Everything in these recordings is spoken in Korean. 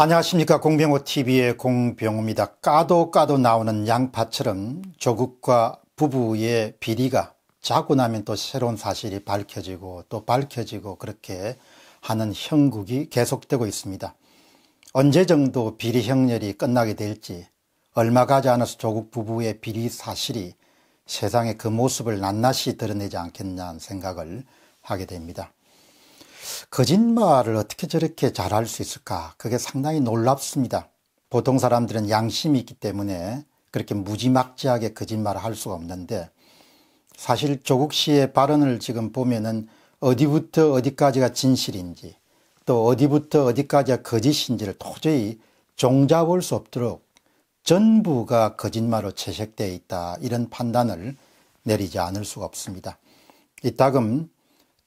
안녕하십니까 공병호TV의 공병호입니다. 까도 까도 나오는 양파처럼 조국과 부부의 비리가 자고 나면 또 새로운 사실이 밝혀지고 또 밝혀지고 그렇게 하는 형국이 계속되고 있습니다. 언제 정도 비리 형렬이 끝나게 될지 얼마 가지 않아서 조국 부부의 비리 사실이 세상의 그 모습을 낱낱이 드러내지 않겠냐는 생각을 하게 됩니다. 거짓말을 어떻게 저렇게 잘 할 수 있을까? 그게 상당히 놀랍습니다. 보통 사람들은 양심이 있기 때문에 그렇게 무지막지하게 거짓말을 할 수가 없는데 사실 조국 씨의 발언을 지금 보면은 어디부터 어디까지가 진실인지 또 어디부터 어디까지가 거짓인지를 도저히 종잡을 수 없도록 전부가 거짓말로 채색되어 있다 이런 판단을 내리지 않을 수가 없습니다. 이따금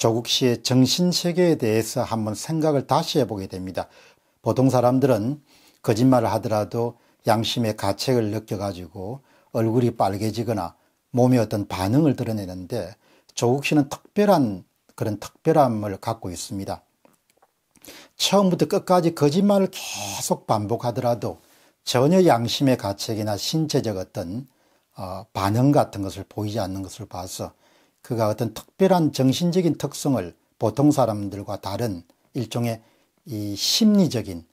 조국 씨의 정신세계에 대해서 한번 생각을 다시 해보게 됩니다. 보통 사람들은 거짓말을 하더라도 양심의 가책을 느껴가지고 얼굴이 빨개지거나 몸에 어떤 반응을 드러내는데 조국 씨는 특별한 그런 특별함을 갖고 있습니다. 처음부터 끝까지 거짓말을 계속 반복하더라도 전혀 양심의 가책이나 신체적 어떤 어, 반응 같은 것을 보이지 않는 것을 봐서 그가 어떤 특별한 정신적인 특성을 보통 사람들과 다른 일종의 이 심리적인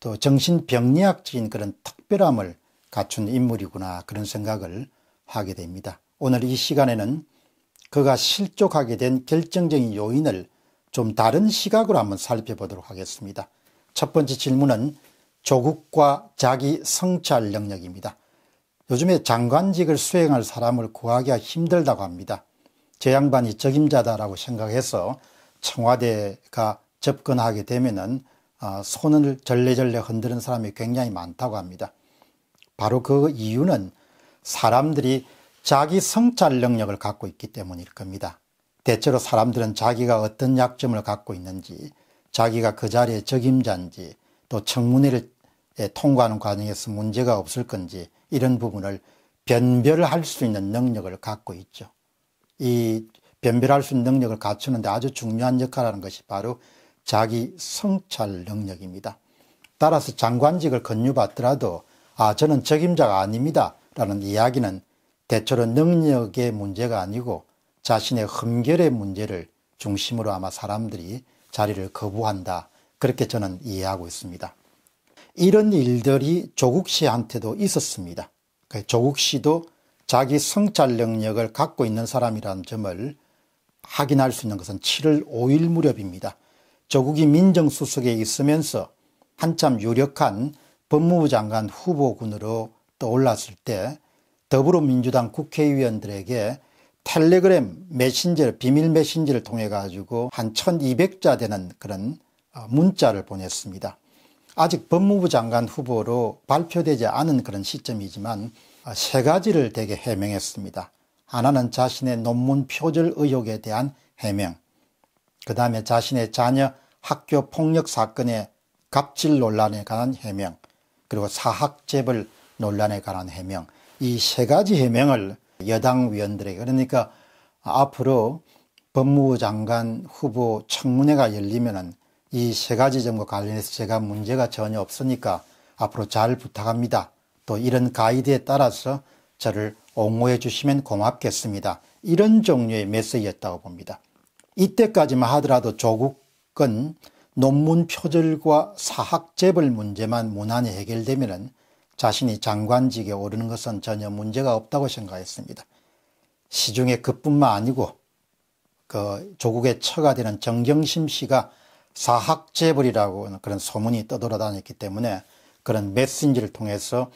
또 정신병리학적인 그런 특별함을 갖춘 인물이구나 그런 생각을 하게 됩니다. 오늘 이 시간에는 그가 실족하게 된 결정적인 요인을 좀 다른 시각으로 한번 살펴보도록 하겠습니다. 첫 번째 질문은 조국과 자기 성찰 영역입니다. 요즘에 장관직을 수행할 사람을 구하기가 힘들다고 합니다. 저 양반이 적임자다라고 생각해서 청와대가 접근하게 되면은 아, 손을 절레절레 흔드는 사람이 굉장히 많다고 합니다. 바로 그 이유는 사람들이 자기 성찰 능력을 갖고 있기 때문일 겁니다. 대체로 사람들은 자기가 어떤 약점을 갖고 있는지, 자기가 그 자리에 적임자인지, 또 청문회를 통과하는 과정에서 문제가 없을 건지 이런 부분을 변별할 수 있는 능력을 갖고 있죠. 이 변별할 수 있는 능력을 갖추는데 아주 중요한 역할을 하는 것이 바로 자기 성찰 능력입니다. 따라서 장관직을 건유받더라도 아, 저는 책임자가 아닙니다. 라는 이야기는 대체로 능력의 문제가 아니고 자신의 흠결의 문제를 중심으로 아마 사람들이 자리를 거부한다. 그렇게 저는 이해하고 있습니다. 이런 일들이 조국 씨한테도 있었습니다. 그 조국 씨도 자기 성찰 능력을 갖고 있는 사람이라는 점을 확인할 수 있는 것은 7월 5일 무렵입니다. 조국이 민정수석에 있으면서 한참 유력한 법무부 장관 후보군으로 떠올랐을 때 더불어민주당 국회의원들에게 텔레그램 메신저 비밀 메신저를 통해 가지고 한 1200자 되는 그런 어, 문자를 보냈습니다. 아직 법무부 장관 후보로 발표되지 않은 그런 시점이지만 아, 세 가지를 대개 해명했습니다. 하나는 자신의 논문 표절 의혹에 대한 해명, 그 다음에 자신의 자녀 학교 폭력 사건의 갑질 논란에 관한 해명, 그리고 사학재벌 논란에 관한 해명, 이 세 가지 해명을 여당 의원들에게, 그러니까 앞으로 법무부 장관 후보 청문회가 열리면은 이 세 가지 점과 관련해서 제가 문제가 전혀 없으니까 앞으로 잘 부탁합니다. 또 이런 가이드에 따라서 저를 옹호해 주시면 고맙겠습니다. 이런 종류의 메시지였다고 봅니다. 이때까지만 하더라도 조국은 논문 표절과 사학 재벌 문제만 무난히 해결되면 자신이 장관직에 오르는 것은 전혀 문제가 없다고 생각했습니다. 시중에 그뿐만 아니고 그 조국의 처가 되는 정경심 씨가 사학 재벌이라고 그런 소문이 떠돌아다녔기 때문에 그런 메신지를 통해서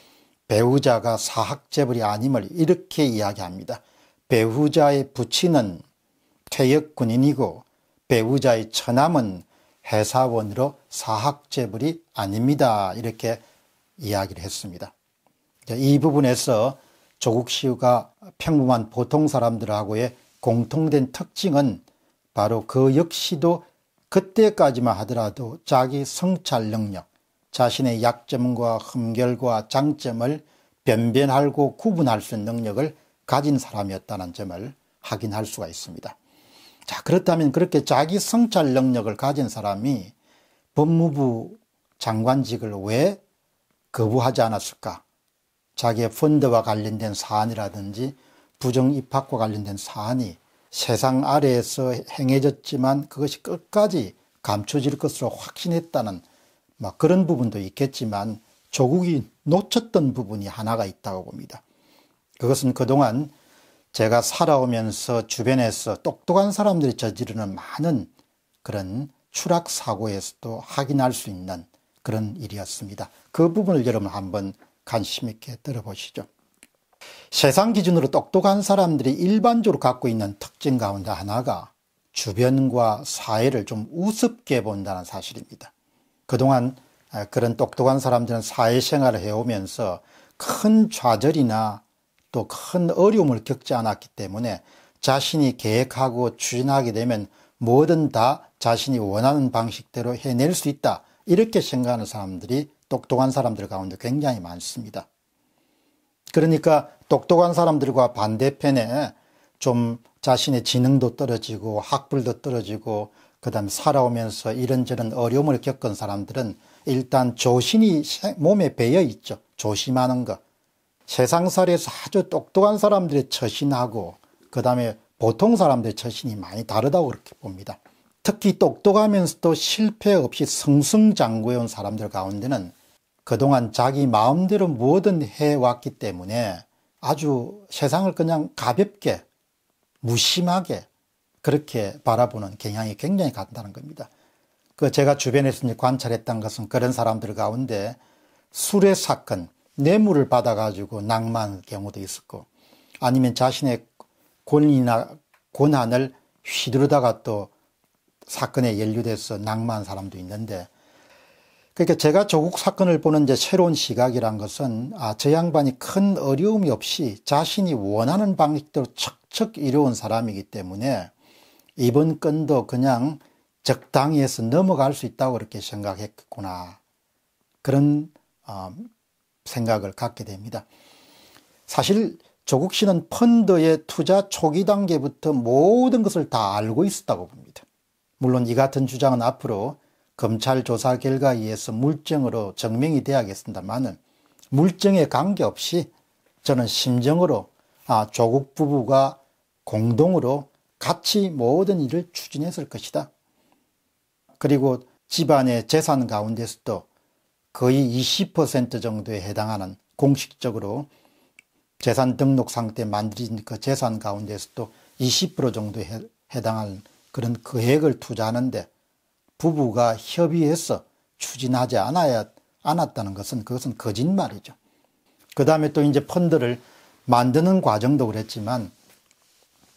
배우자가 사학재벌이 아님을 이렇게 이야기합니다. 배우자의 부친은 퇴역군인이고 배우자의 처남은 회사원으로 사학재벌이 아닙니다. 이렇게 이야기를 했습니다. 이 부분에서 조국 시우가 평범한 보통 사람들하고의 공통된 특징은 바로 그 역시도 그때까지만 하더라도 자기 성찰 능력, 자신의 약점과 흠결과 장점을 변변하고 구분할 수 있는 능력을 가진 사람이었다는 점을 확인할 수가 있습니다. 자 그렇다면 그렇게 자기 성찰 능력을 가진 사람이 법무부 장관직을 왜 거부하지 않았을까? 자기의 펀드와 관련된 사안이라든지 부정 입학과 관련된 사안이 세상 아래에서 행해졌지만 그것이 끝까지 감춰질 것으로 확신했다는 막 그런 부분도 있겠지만 조국이 놓쳤던 부분이 하나가 있다고 봅니다. 그것은 그동안 제가 살아오면서 주변에서 똑똑한 사람들이 저지르는 많은 그런 추락 사고에서도 확인할 수 있는 그런 일이었습니다. 그 부분을 여러분 한번 관심 있게 들어보시죠. 세상 기준으로 똑똑한 사람들이 일반적으로 갖고 있는 특징 가운데 하나가 주변과 사회를 좀 우습게 본다는 사실입니다. 그동안 아, 그런 똑똑한 사람들은 사회생활을 해오면서 큰 좌절이나 또 큰 어려움을 겪지 않았기 때문에 자신이 계획하고 추진하게 되면 뭐든 다 자신이 원하는 방식대로 해낼 수 있다. 이렇게 생각하는 사람들이 똑똑한 사람들 가운데 굉장히 많습니다. 그러니까 똑똑한 사람들과 반대편에 좀 자신의 지능도 떨어지고 학불도 떨어지고 그 다음 살아오면서 이런저런 어려움을 겪은 사람들은 일단 조신이 몸에 배어 있죠. 조심하는 것. 세상살에서 이 아주 똑똑한 사람들의 처신하고 그 다음에 보통 사람들의 처신이 많이 다르다고 그렇게 봅니다. 특히 똑똑하면서도 실패 없이 승승장구해온 사람들 가운데는 그동안 자기 마음대로 뭐든 해왔기 때문에 아주 세상을 그냥 가볍게 무심하게 그렇게 바라보는 경향이 굉장히 간다는 겁니다. 그 제가 주변에서 관찰했던 것은 그런 사람들 가운데 술의 사건, 뇌물을 받아가지고 낭만 경우도 있었고 아니면 자신의 권리나 권한을 휘두르다가 또 사건에 연루돼서 낭만 사람도 있는데 그러니까 제가 조국 사건을 보는 이제 새로운 시각이란 것은 아, 저 양반이 큰 어려움이 없이 자신이 원하는 방식대로 척척 이뤄온 사람이기 때문에 이번 건도 그냥 적당히 해서 넘어갈 수 있다고 그렇게 생각했구나. 그런 어, 생각을 갖게 됩니다. 사실 조국 씨는 펀드의 투자 초기 단계부터 모든 것을 다 알고 있었다고 봅니다. 물론 이 같은 주장은 앞으로 검찰 조사 결과에 의해서 물증으로 증명이 되야겠습니다만은 어 물증에 관계없이 저는 심정으로 아, 조국 부부가 공동으로 같이 모든 일을 추진했을 것이다. 그리고 집안의 재산 가운데서도 거의 20% 정도에 해당하는 공식적으로 재산 등록 상태 만들어진 그 재산 가운데서도 20% 정도에 해당하는 그런 거액을 투자하는데 부부가 협의해서 추진하지 않아야, 않았다는 것은 그것은 거짓말이죠. 그 다음에 또 이제 펀드를 만드는 과정도 그랬지만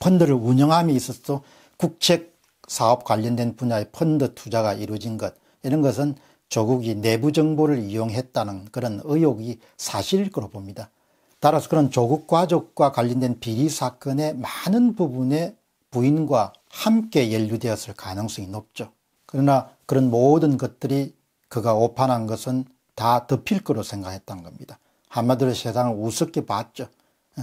펀드를 운영함에 있어서도 국책 사업 관련된 분야의 펀드 투자가 이루어진 것 이런 것은 조국이 내부 정보를 이용했다는 그런 의혹이 사실일 거로 봅니다. 따라서 그런 조국 과족과 관련된 비리 사건의 많은 부분에 부인과 함께 연루되었을 가능성이 높죠. 그러나 그런 모든 것들이 그가 오판한 것은 다 덮일 거로 생각했던 겁니다. 한마디로 세상을 우습게 봤죠.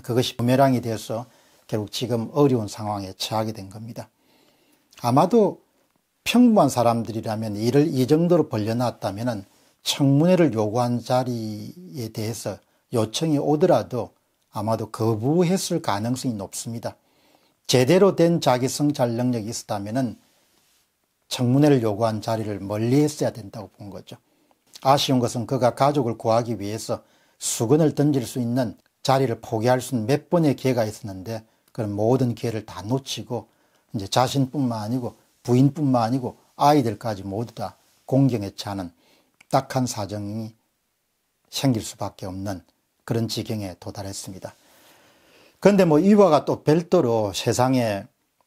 그것이 부메랑이 되어서 결국 지금 어려운 상황에 처하게 된 겁니다. 아마도 평범한 사람들이라면 일을 이 정도로 벌려놨다면 청문회를 요구한 자리에 대해서 요청이 오더라도 아마도 거부했을 가능성이 높습니다. 제대로 된 자기 성찰 능력이 있었다면 청문회를 요구한 자리를 멀리 했어야 된다고 본 거죠. 아쉬운 것은 그가 가족을 구하기 위해서 수건을 던질 수 있는 자리를 포기할 수 있는 몇 번의 기회가 있었는데 그런 모든 기회를 다 놓치고 이제 자신뿐만 아니고 부인뿐만 아니고 아이들까지 모두 다 공경에 차는 딱한 사정이 생길 수밖에 없는 그런 지경에 도달했습니다. 그런데 뭐 이와가 또 별도로 세상에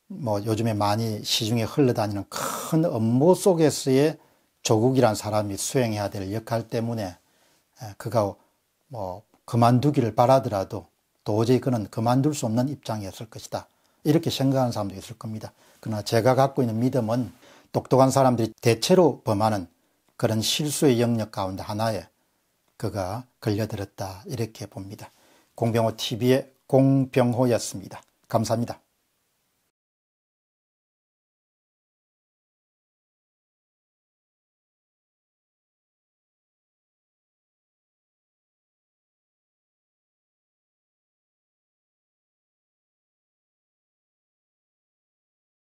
뭐 요즘에 많이 시중에 흘러다니는 큰 업무 속에서의 조국이란 사람이 수행해야 될 역할 때문에 그가 뭐 그만두기를 바라더라도 도저히 그는 그만둘 수 없는 입장이었을 것이다. 이렇게 생각하는 사람도 있을 겁니다. 그러나 제가 갖고 있는 믿음은 똑똑한 사람들이 대체로 범하는 그런 실수의 영역 가운데 하나에 그가 걸려들었다. 이렇게 봅니다. 공병호 TV의 공병호였습니다. 감사합니다.